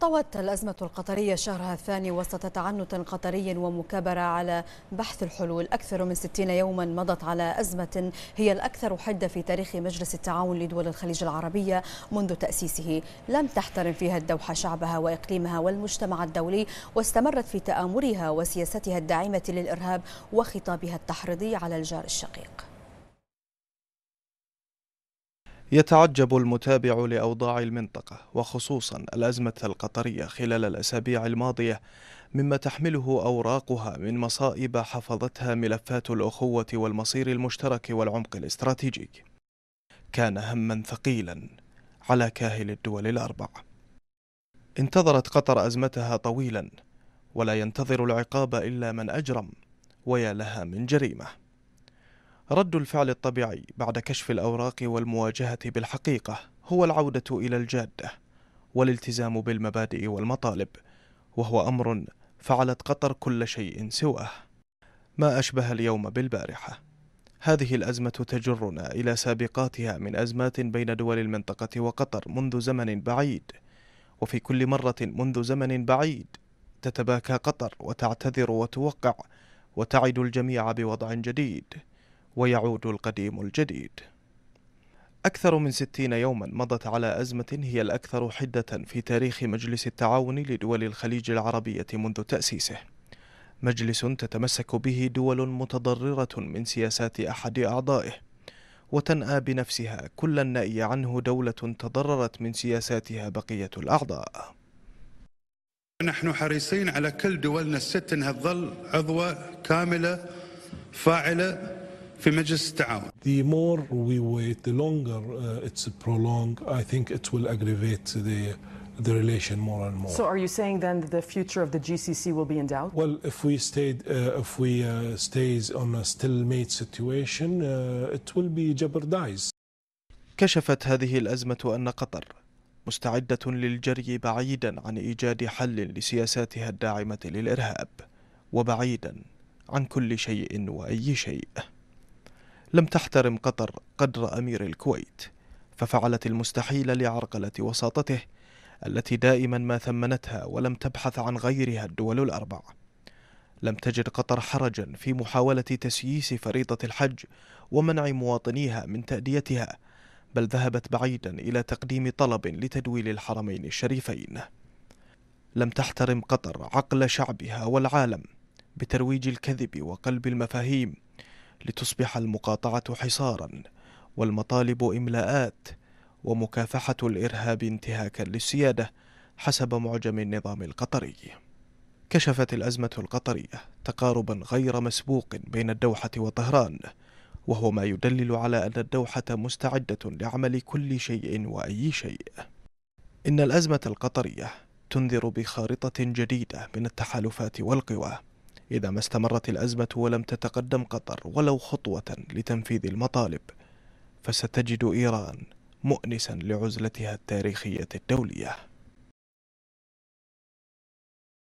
طوت الأزمة القطرية شهرها الثاني وسط تعنت قطري ومكابرة على بحث الحلول أكثر من 60 يوما مضت على أزمة هي الأكثر حدة في تاريخ مجلس التعاون لدول الخليج العربية منذ تأسيسه لم تحترم فيها الدوحة شعبها وإقليمها والمجتمع الدولي واستمرت في تآمرها وسياستها الداعمة للإرهاب وخطابها التحريضي على الجار الشقيق يتعجب المتابع لأوضاع المنطقة وخصوصا الأزمة القطرية خلال الأسابيع الماضية مما تحمله أوراقها من مصائب حفظتها ملفات الأخوة والمصير المشترك والعمق الاستراتيجي كان هما ثقيلا على كاهل الدول الأربع انتظرت قطر أزمتها طويلا ولا ينتظر العقاب إلا من أجرم ويا لها من جريمه رد الفعل الطبيعي بعد كشف الأوراق والمواجهة بالحقيقة هو العودة إلى الجادة والالتزام بالمبادئ والمطالب وهو أمر فعلت قطر كل شيء سواه ما أشبه اليوم بالبارحة هذه الأزمة تجرنا إلى سابقاتها من أزمات بين دول المنطقة وقطر منذ زمن بعيد وفي كل مرة منذ زمن بعيد تتباكى قطر وتعتذر وتوقع وتعد الجميع بوضع جديد ويعود القديم الجديد أكثر من ستين يوما مضت على أزمة هي الأكثر حدة في تاريخ مجلس التعاون لدول الخليج العربية منذ تأسيسه مجلس تتمسك به دول متضررة من سياسات أحد أعضائه وتنأى بنفسها كل النأي عنه دولة تضررت من سياساتها بقية الأعضاء نحن حريصين على كل دولنا الست أنها تظل عضوة كاملة فاعلة في مجلس التعاون. The more we wait, the longer it's prolonged, I think it will aggravate the the relation more and more. So are you saying then that the future of the GCC will be in doubt? Well, if we stayed, uh, if we uh, stays on a stalemate situation, uh, it will be jeopardized. كشفت هذه الأزمة أن قطر مستعدة للجري بعيدا عن إيجاد حل لسياساتها الداعمة للإرهاب وبعيدا عن كل شيء وأي شيء. لم تحترم قطر قدر أمير الكويت ففعلت المستحيل لعرقلة وساطته التي دائما ما ثمنتها ولم تبحث عن غيرها الدول الأربع لم تجد قطر حرجا في محاولة تسييس فريضة الحج ومنع مواطنيها من تأديتها بل ذهبت بعيدا إلى تقديم طلب لتدويل الحرمين الشريفين لم تحترم قطر عقل شعبها والعالم بترويج الكذب وقلب المفاهيم لتصبح المقاطعة حصارا والمطالب إملاءات ومكافحة الإرهاب انتهاكا للسيادة حسب معجم النظام القطري كشفت الأزمة القطرية تقاربا غير مسبوق بين الدوحة وطهران وهو ما يدلل على أن الدوحة مستعدة لعمل كل شيء وأي شيء إن الأزمة القطرية تنذر بخارطة جديدة من التحالفات والقوى إذا ما استمرت الأزمة ولم تتقدم قطر ولو خطوة لتنفيذ المطالب فستجد إيران مؤنسا لعزلتها التاريخية الدولية